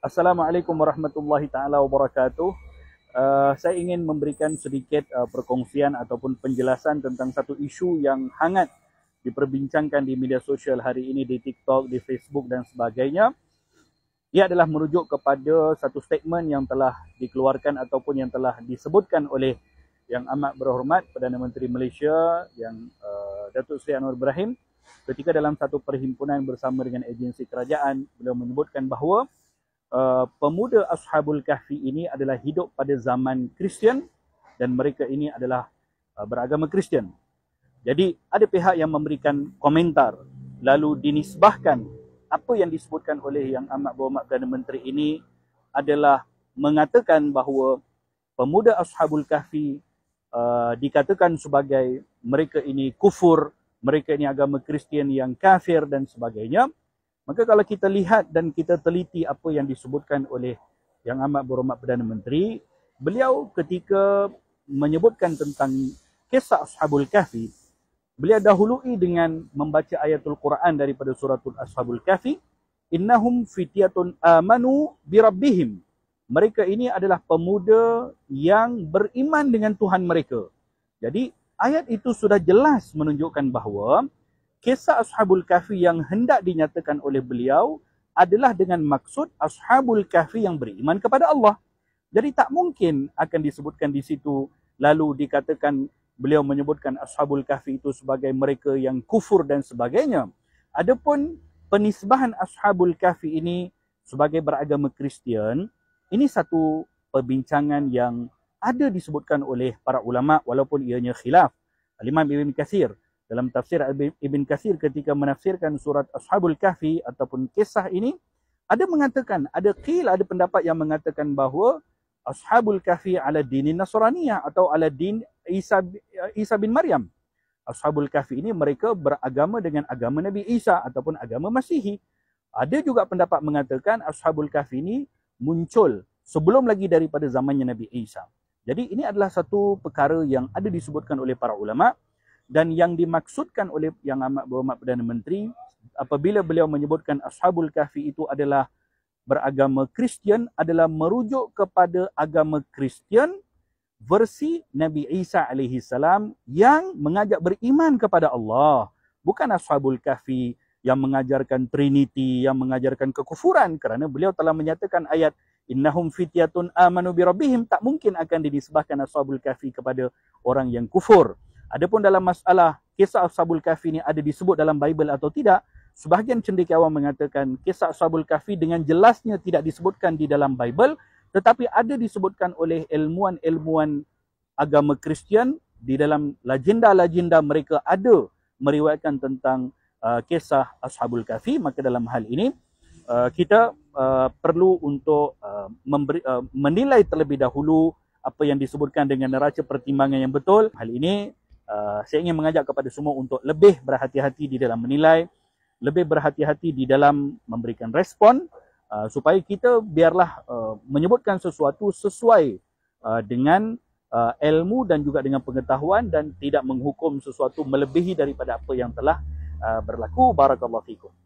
Assalamualaikum warahmatullahi taala wabarakatuh. Uh, saya ingin memberikan sedikit uh, perkongsian ataupun penjelasan tentang satu isu yang hangat diperbincangkan di media sosial hari ini di TikTok, di Facebook dan sebagainya. Ia adalah merujuk kepada satu statement yang telah dikeluarkan ataupun yang telah disebutkan oleh yang amat berhormat Perdana Menteri Malaysia yang uh, Datuk Seri Anwar Ibrahim ketika dalam satu perhimpunan bersama dengan agensi kerajaan beliau menyebutkan bahawa Uh, pemuda Ashabul Kahfi ini adalah hidup pada zaman Kristian dan mereka ini adalah uh, beragama Kristian. Jadi ada pihak yang memberikan komentar lalu dinisbahkan apa yang disebutkan oleh yang amat berhormat Perdana Menteri ini adalah mengatakan bahawa pemuda Ashabul Kahfi uh, dikatakan sebagai mereka ini kufur, mereka ini agama Kristian yang kafir dan sebagainya. Maka kalau kita lihat dan kita teliti apa yang disebutkan oleh Yang Amat Berhormat Perdana Menteri, beliau ketika menyebutkan tentang kisah Ashabul Kahfi, beliau dahului dengan membaca ayatul Quran daripada suratul Ashabul Kahfi, innahum fitiatun amanu bi Mereka ini adalah pemuda yang beriman dengan Tuhan mereka. Jadi ayat itu sudah jelas menunjukkan bahawa kisah Ashabul Kahfi yang hendak dinyatakan oleh beliau adalah dengan maksud Ashabul Kahfi yang beriman kepada Allah. Jadi tak mungkin akan disebutkan di situ lalu dikatakan beliau menyebutkan Ashabul Kahfi itu sebagai mereka yang kufur dan sebagainya. Adapun penisbahan Ashabul Kahfi ini sebagai beragama Kristian, ini satu perbincangan yang ada disebutkan oleh para ulama walaupun ianya khilaf. Al-Imam Ibn Kathir dalam tafsir Ibn Kathir ketika menafsirkan surat Ashabul Kahfi ataupun kisah ini, ada mengatakan, ada qil, ada pendapat yang mengatakan bahawa Ashabul Kahfi ala dinin Nasraniyah atau ala din Isa, Isa bin Maryam. Ashabul Kahfi ini mereka beragama dengan agama Nabi Isa ataupun agama Masihi. Ada juga pendapat mengatakan Ashabul Kahfi ini muncul sebelum lagi daripada zamannya Nabi Isa. Jadi ini adalah satu perkara yang ada disebutkan oleh para ulama' dan yang dimaksudkan oleh yang amat berhormat Perdana Menteri apabila beliau menyebutkan Ashabul Kahfi itu adalah beragama Kristian adalah merujuk kepada agama Kristian versi Nabi Isa alaihi salam yang mengajak beriman kepada Allah bukan Ashabul Kahfi yang mengajarkan trinity yang mengajarkan kekufuran kerana beliau telah menyatakan ayat innahum fitiatun amanu bi tak mungkin akan dinisbahkan Ashabul Kahfi kepada orang yang kufur Adapun dalam masalah kisah Ashabul Kahfi ni ada disebut dalam Bible atau tidak, sebahagian cendekiawan mengatakan kisah Ashabul Kahfi dengan jelasnya tidak disebutkan di dalam Bible, tetapi ada disebutkan oleh ilmuan-ilmuan agama Kristian di dalam legenda-legenda mereka ada meriwayatkan tentang uh, kisah Ashabul Kahfi, maka dalam hal ini uh, kita uh, perlu untuk uh, memberi, uh, menilai terlebih dahulu apa yang disebutkan dengan neraca pertimbangan yang betul. Hal ini Eh, saya ingin mengajak kepada semua untuk lebih berhati-hati di dalam menilai, lebih berhati-hati di dalam memberikan respon uh, supaya kita biarlah uh, menyebutkan sesuatu sesuai uh, dengan uh, ilmu dan juga dengan pengetahuan dan tidak menghukum sesuatu melebihi daripada apa yang telah uh, berlaku. Barakallahu fikum.